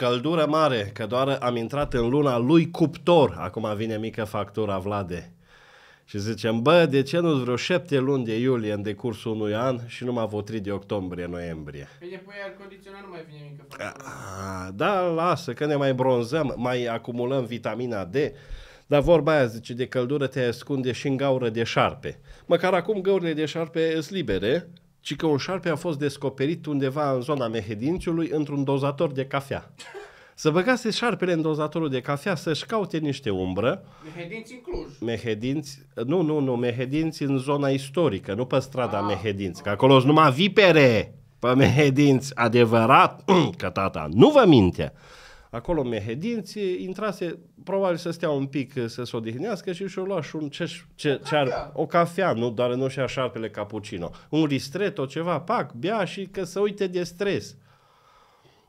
Căldură mare, că doar am intrat în luna lui cuptor. Acum vine mică factura, Vlade. Și zicem, bă, de ce nu vreo șapte luni de iulie în decursul unui an și numai a votrit de octombrie-noiembrie? Bine, păi pui aer condiționat nu mai vine mică factura. A, ah, da, lasă, că ne mai bronzăm, mai acumulăm vitamina D. Dar vorba aia zice, de căldură te ascunde și în gaură de șarpe. Măcar acum găurile de șarpe sunt libere, ci că un șarpe a fost descoperit undeva în zona Mehedințiului într-un dozator de cafea. Să băgase șarpele în dozatorul de cafea să-și caute niște umbră. Mehedinți în Cluj. Mehedinți, nu, nu, nu, Mehedinți în zona istorică, nu pe strada ah. Mehedinți, că acolo sunt numai vipere pe Mehedinți, adevărat, că tata nu vă minte acolo mehedinții, intrase probabil să stea un pic eh, să se odihnească și și-o lua și un ce, ce, ce o cafea, nu, dar nu și așa pe cappuccino. Un ristret, o ceva, pac, bea și că să uite de stres.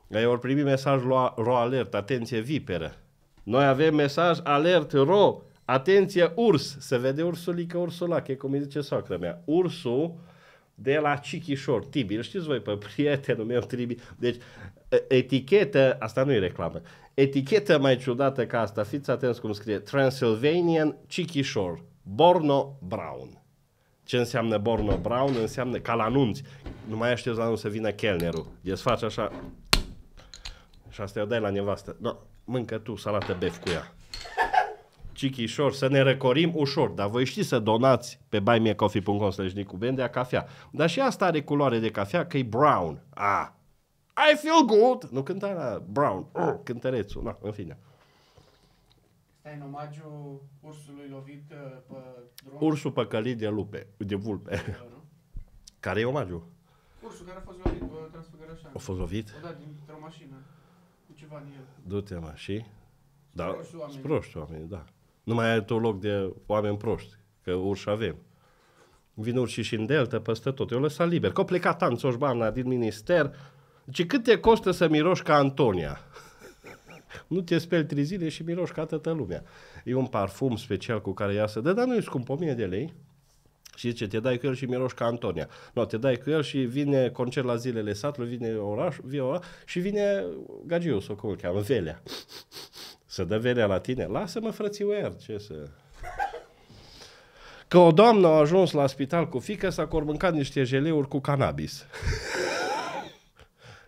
Eu ori primi mesaj ro alert, atenție viperă. Noi avem mesaj alert ro, atenție urs, se vede ursulică ursulache, cum îi zice soacră mea. Ursul de la Cichișor, Tibi, știți voi pe prietenul meu Tibi, deci etichetă, asta nu e reclamă, etichetă mai ciudată ca asta, fiți atenți cum scrie, Transylvanian Cichișor, Borno Brown. Ce înseamnă Borno Brown? Înseamnă ca la anunți. Nu mai aștept la anunț să vină chelnerul. Desfaci așa. Și asta o dai la nevastă. No, mâncă tu salată bef cu ea. Cichișor, să ne răcorim ușor, dar voi știți să donați pe buymeacoffee.com slash Nicu Bendea cafea. Dar și asta are culoare de cafea, că e brown. Ah, I feel good! Nu cânta la brown, oh, cântărețul, na, în fine. Stai în omagiu ursului lovit uh, pe drum? Ursul păcălit de lupe, de vulpe. Da, care e omagiu? Ursul care a fost lovit pe Transfăgărășan. A fost lovit? O da, dintr-o mașină. Cu ceva în el. Du-te, mă, și? Da, sproști oamenii. oamenii, da. Nu mai ai tu loc de oameni proști, că urși avem. Vin urși și în delta, peste tot. Eu lăsat liber. Că a plecat Anțoș din minister. Ce deci, cât te costă să miroși ca Antonia? nu te speli trei zile și miroși ca toată lumea. E un parfum special cu care iasă. Da, dar nu e scump, 1000 de lei. Și zice, te dai cu el și miroși ca Antonia. Nu, no, te dai cu el și vine concert la zilele satului, vine oraș, viola oraș și vine Gagiu, sau cum îl cheamă, Velea. Să dă velea la tine? Lasă-mă, frățiuer, ce să... Că o doamnă a ajuns la spital cu fică, s-a cormâncat niște jeleuri cu cannabis.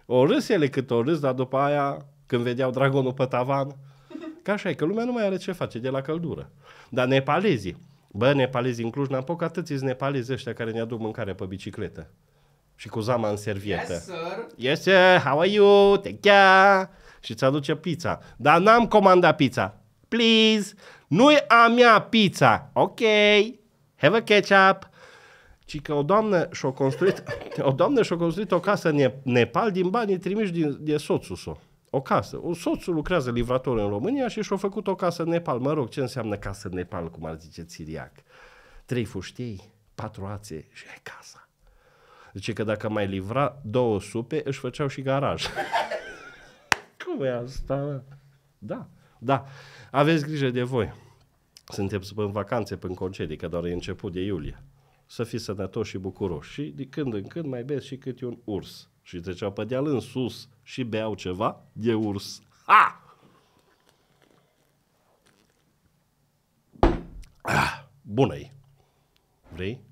o râs ele cât o râs, dar după aia, când vedeau dragonul pe tavan, ca așa e, că lumea nu mai are ce face de la căldură. Dar nepalezii, bă, nepalezii în cluj poc atâți nepalezi ăștia care ne aduc mâncare pe bicicletă. Și cu zama în servietă. Yes, sir. Yes, sir. How are you? Take care și îți aduce pizza. Dar n-am comandat pizza. Please! Nu-i a mea pizza! Ok! Have a ketchup! ci că o doamnă și-a construit, o doamnă și-a construit o casă în Nepal din banii trimiși din, de soțul său. O casă. O, soțul lucrează livrator în România și și-a făcut o casă în Nepal. Mă rog, ce înseamnă casă în Nepal, cum ar zice țiriac? Trei fuștii, patru ațe și e casa. Zice că dacă mai livra două supe, își făceau și garaj nu e asta. Da, da. Aveți grijă de voi. Suntem în vacanțe, în concedii, că doar e început de iulie. Să fiți sănătoși și bucuroși. Și de când în când mai beți și e un urs. Și treceau pe deal în sus și beau ceva de urs. Ha! Ah, bună -i. Vrei?